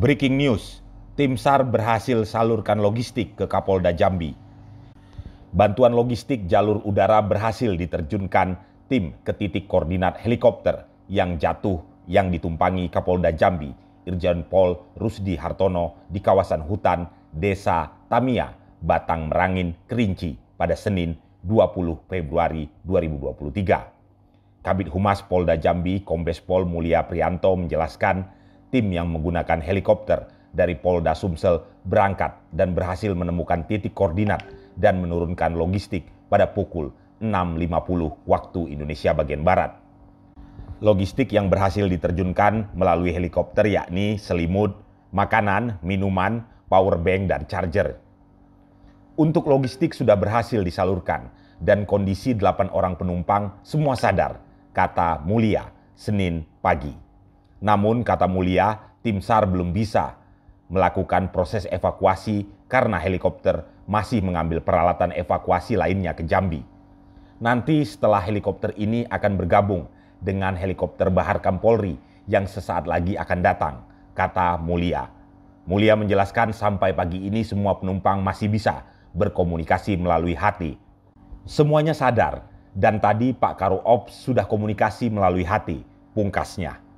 Breaking news, tim SAR berhasil salurkan logistik ke Kapolda Jambi. Bantuan logistik jalur udara berhasil diterjunkan tim ke titik koordinat helikopter yang jatuh yang ditumpangi Kapolda Jambi, Irjen Pol Rusdi Hartono di kawasan hutan Desa Tamia, Batang Merangin, Kerinci pada Senin 20 Februari 2023. Kabit Humas Polda Jambi, Kombes Pol Mulia Prianto menjelaskan tim yang menggunakan helikopter dari Polda Sumsel berangkat dan berhasil menemukan titik koordinat dan menurunkan logistik pada pukul 6.50 waktu Indonesia bagian Barat. Logistik yang berhasil diterjunkan melalui helikopter yakni selimut, makanan, minuman, power bank, dan charger. Untuk logistik sudah berhasil disalurkan dan kondisi delapan orang penumpang semua sadar, kata Mulia, Senin pagi. Namun kata Mulia, tim SAR belum bisa melakukan proses evakuasi karena helikopter masih mengambil peralatan evakuasi lainnya ke Jambi. Nanti setelah helikopter ini akan bergabung dengan helikopter Bahar Kampolri yang sesaat lagi akan datang, kata Mulia. Mulia menjelaskan sampai pagi ini semua penumpang masih bisa berkomunikasi melalui hati. Semuanya sadar dan tadi Pak Karo Ops sudah komunikasi melalui hati, pungkasnya.